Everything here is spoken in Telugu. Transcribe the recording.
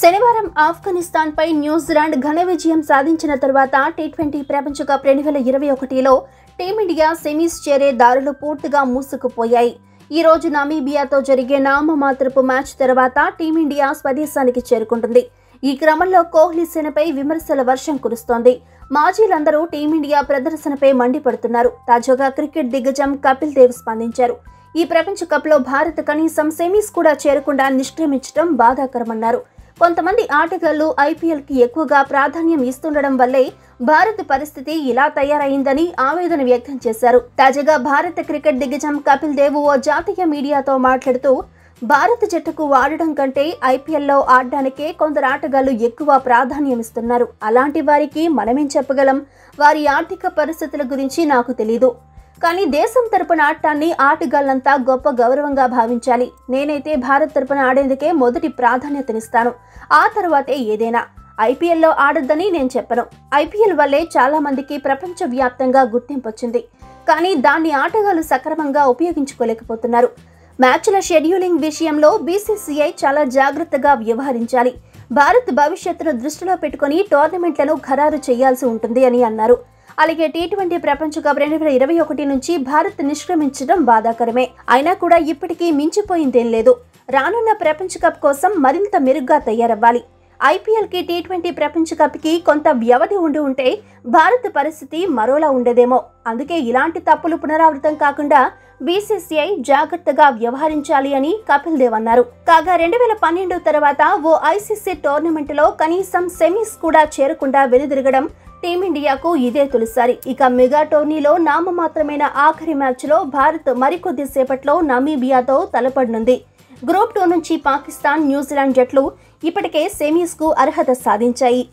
శనివారం ఆఫ్ఘనిస్తాన్పై న్యూజిలాండ్ ఘన విజయం సాధించిన తర్వాత టీ ట్వంటీ ప్రపంచ కప్ రెండు వేల ఇరవై ఒకటిలో టీమిండియా సెమీస్ చేరే దారులు పూర్తిగా మూసుకుపోయాయి ఈ రోజు నమీబియాతో జరిగే నామమాత్రపు మ్యాచ్ తర్వాత టీమిండియా స్వదేశానికి చేరుకుంటుంది ఈ క్రమంలో కోహ్లీ సేనపై విమర్శల వర్షం కురుస్తోంది మాజీలందరూ టీమిండియా ప్రదర్శనపై మండిపడుతున్నారు తాజాగా క్రికెట్ దిగ్గజం కపిల్ దేవ్ స్పందించారు ఈ ప్రపంచ కప్లో భారత్ కనీసం సెమీస్ కూడా చేరకుండా నిష్క్రమించడం బాధాకరమన్నారు కొంతమంది ఆటగాళ్లు ఐపీఎల్కి ఎక్కువగా ప్రాధాన్యం ఇస్తుండడం వల్లే భారత్ పరిస్థితి ఇలా తయారైందని ఆవేదన వ్యక్తం చేశారు తాజాగా భారత క్రికెట్ దిగ్గజం కపిల్ దేవ్ ఓ జాతీయ మీడియాతో మాట్లాడుతూ భారత జట్టుకు ఆడడం కంటే ఐపీఎల్లో ఆడడానికే కొందరు ఆటగాళ్లు ఎక్కువ ప్రాధాన్యం ఇస్తున్నారు అలాంటి వారికి మనమేం చెప్పగలం వారి ఆర్థిక పరిస్థితుల గురించి నాకు తెలీదు కానీ దేశం తరపున ఆడటాన్ని ఆటగాళ్లంతా గొప్ప గౌరవంగా భావించాలి నేనైతే భారత్ తరపున ఆడేందుకే మొదటి ప్రాధాన్యతనిస్తాను ఆ తర్వాతే ఏదైనా ఐపీఎల్లో ఆడొద్దని నేను చెప్పను ఐపీఎల్ వల్లే చాలా మందికి ప్రపంచవ్యాప్తంగా గుర్తింపు వచ్చింది కానీ దాన్ని ఆటగాళ్లు సక్రమంగా ఉపయోగించుకోలేకపోతున్నారు మ్యాచ్ల షెడ్యూలింగ్ విషయంలో బీసీసీఐ చాలా జాగ్రత్తగా వ్యవహరించాలి భారత్ భవిష్యత్తును దృష్టిలో పెట్టుకుని టోర్నమెంట్లను ఖరారు చేయాల్సి ఉంటుంది అని అన్నారు అలాగే టీ ట్వంటీ ప్రపంచ కప్ రెండు వేల ఇరవై ఒకటి నుంచి భారత్ నిష్క్రమించడం బాధాకరమే అయినా కూడా ఇప్పటికీ మించిపోయిందేం లేదు రానున్న ప్రపంచ కప్ కోసం మరింత మెరుగ్గా తయారవ్వాలి ఐపీఎల్కి టీ ట్వంటీ ప్రపంచ కప్కి కొంత వ్యవధి ఉండి ఉంటే భారత్ పరిస్థితి మరోలా ఉండేదేమో అందుకే ఇలాంటి తప్పులు పునరావృతం కాకుండా బీసీసీఐ జాగ్రత్తగా వ్యవహరించాలి అని కపిల్ దేవ్ అన్నారు కాగా రెండు వేల పన్నెండు తర్వాత ఓ ఐసీసీ టోర్నమెంట్లో కనీసం సెమీస్ కూడా చేరకుండా వెనుదిరగడం టీమిండియాకు ఇదే తొలిసారి ఇక మెగా టోర్నీలో నామమాత్రమైన ఆఖరి మ్యాచ్లో భారత్ మరికొద్ది సేపట్లో నమీబియాతో తలపడనుంది గ్రూప్ టూ నుంచి పాకిస్తాన్ న్యూజిలాండ్ జట్లు ఇప్పటికే సెమీస్కు అర్హత సాధించాయి